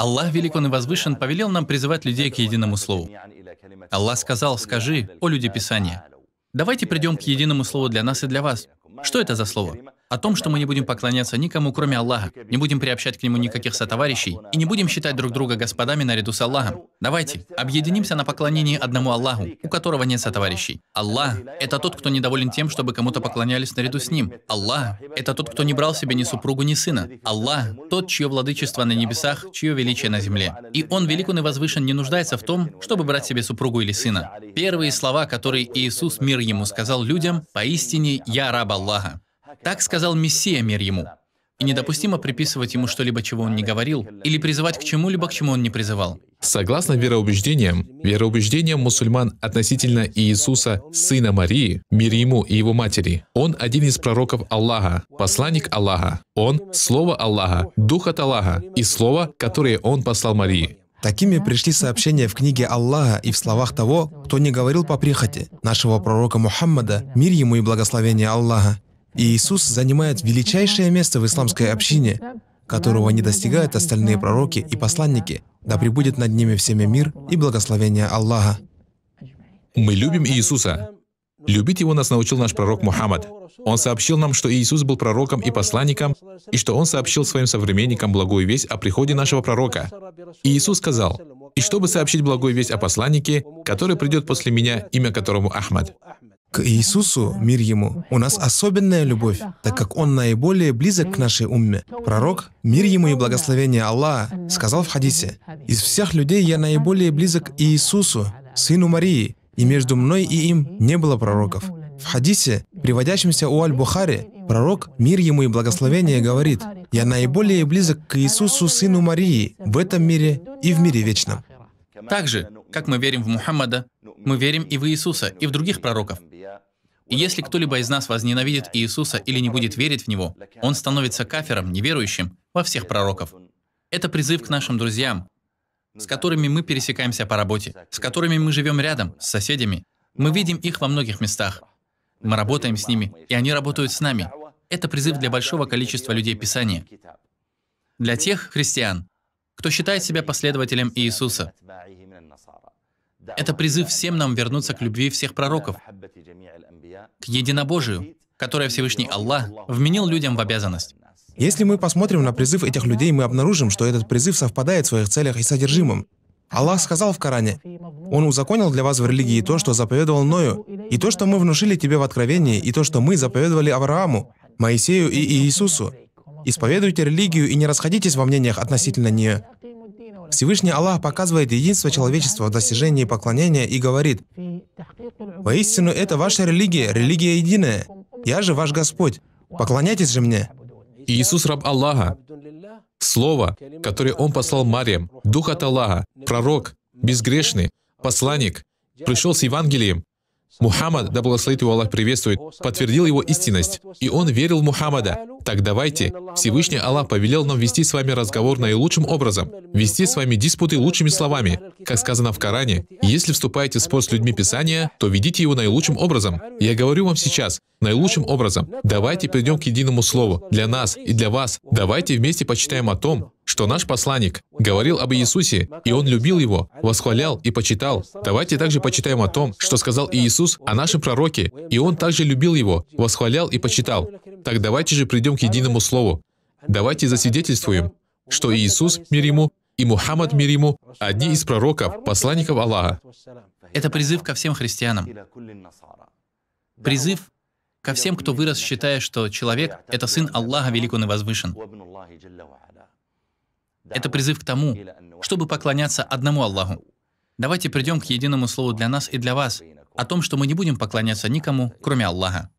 Аллах Велик Он и Возвышен повелел нам призывать людей к единому слову. Аллах сказал, скажи, о люди Писания, давайте придем к единому слову для нас и для вас. Что это за слово? о том, что мы не будем поклоняться никому, кроме Аллаха, не будем приобщать к нему никаких сотоварищей и не будем считать друг друга господами наряду с Аллахом. Давайте объединимся на поклонении одному Аллаху, у которого нет сотоварищей. Аллах – это тот, кто недоволен тем, чтобы кому-то поклонялись наряду с ним. Аллах – это тот, кто не брал себе ни супругу, ни сына. Аллах – тот, чье владычество на небесах, чье величие на земле. И он велик, он и возвышен, не нуждается в том, чтобы брать себе супругу или сына. Первые слова, которые Иисус, мир ему, сказал людям, «Поистине, я раб Аллаха». Так сказал Мессия мир ему. И недопустимо приписывать ему что-либо, чего он не говорил, или призывать к чему-либо, к чему он не призывал. Согласно вероубеждениям, вероубеждениям мусульман относительно Иисуса, сына Марии, мир ему и его матери, он один из пророков Аллаха, посланник Аллаха, он — слово Аллаха, дух от Аллаха и слово, которое он послал Марии. Такими пришли сообщения в книге Аллаха и в словах того, кто не говорил по прихоти, нашего пророка Мухаммада, мир ему и благословение Аллаха. И Иисус занимает величайшее место в исламской общине, которого не достигают остальные пророки и посланники, да пребудет над ними всеми мир и благословение Аллаха. Мы любим Иисуса. Любить его нас научил наш пророк Мухаммад. Он сообщил нам, что Иисус был пророком и посланником, и что он сообщил своим современникам благую весть о приходе нашего пророка. И Иисус сказал, «И чтобы сообщить благую весть о посланнике, который придет после меня, имя которому Ахмад». К Иисусу, мир Ему, у нас особенная любовь, так как Он наиболее близок к нашей умме. Пророк, мир Ему и благословение Аллаха, сказал в хадисе, «Из всех людей я наиболее близок к Иисусу, сыну Марии, и между мной и им не было пророков». В хадисе, приводящемся у Аль-Бухари, пророк, мир ему и благословение, говорит, «Я наиболее близок к Иисусу, сыну Марии, в этом мире и в мире вечном». Также, как мы верим в Мухаммада, мы верим и в Иисуса, и в других пророков. И если кто-либо из нас возненавидит Иисуса или не будет верить в Него, он становится кафером, неверующим во всех пророков. Это призыв к нашим друзьям, с которыми мы пересекаемся по работе, с которыми мы живем рядом, с соседями. Мы видим их во многих местах. Мы работаем с ними, и они работают с нами. Это призыв для большого количества людей Писания. Для тех христиан, кто считает себя последователем Иисуса. Это призыв всем нам вернуться к любви всех пророков, к единобожию, которое Всевышний Аллах вменил людям в обязанность. Если мы посмотрим на призыв этих людей, мы обнаружим, что этот призыв совпадает в своих целях и содержимом. Аллах сказал в Коране, «Он узаконил для вас в религии то, что заповедовал Ною, и то, что мы внушили тебе в Откровении, и то, что мы заповедовали Аврааму, Моисею и Иисусу. Исповедуйте религию и не расходитесь во мнениях относительно нее, Всевышний Аллах показывает единство человечества в достижении поклонения и говорит, «Воистину это ваша религия, религия единая. Я же ваш Господь. Поклоняйтесь же мне». Иисус раб Аллаха, Слово, которое Он послал Мариям, Дух от Аллаха, Пророк, Безгрешный, Посланник, пришел с Евангелием, Мухаммад, да благословит его Аллах приветствует, подтвердил его истинность, и он верил в Мухаммада. Так давайте, Всевышний Аллах повелел нам вести с вами разговор наилучшим образом, вести с вами диспуты лучшими словами. Как сказано в Коране, если вступаете в спор с людьми Писания, то ведите его наилучшим образом. Я говорю вам сейчас, наилучшим образом. Давайте придем к единому слову для нас и для вас. Давайте вместе почитаем о том, что наш посланник говорил об Иисусе, и он любил его, восхвалял и почитал. Давайте также почитаем о том, что сказал Иисус о нашем пророке, и он также любил его, восхвалял и почитал. Так давайте же придем к единому слову. Давайте засвидетельствуем, что Иисус, мир ему, и Мухаммад, мир ему, одни из пророков, посланников Аллаха. Это призыв ко всем христианам. Призыв ко всем, кто вырос, считая, что человек — это сын Аллаха Велик Он и Возвышен. Это призыв к тому, чтобы поклоняться одному Аллаху. Давайте придем к единому слову для нас и для вас, о том, что мы не будем поклоняться никому, кроме Аллаха.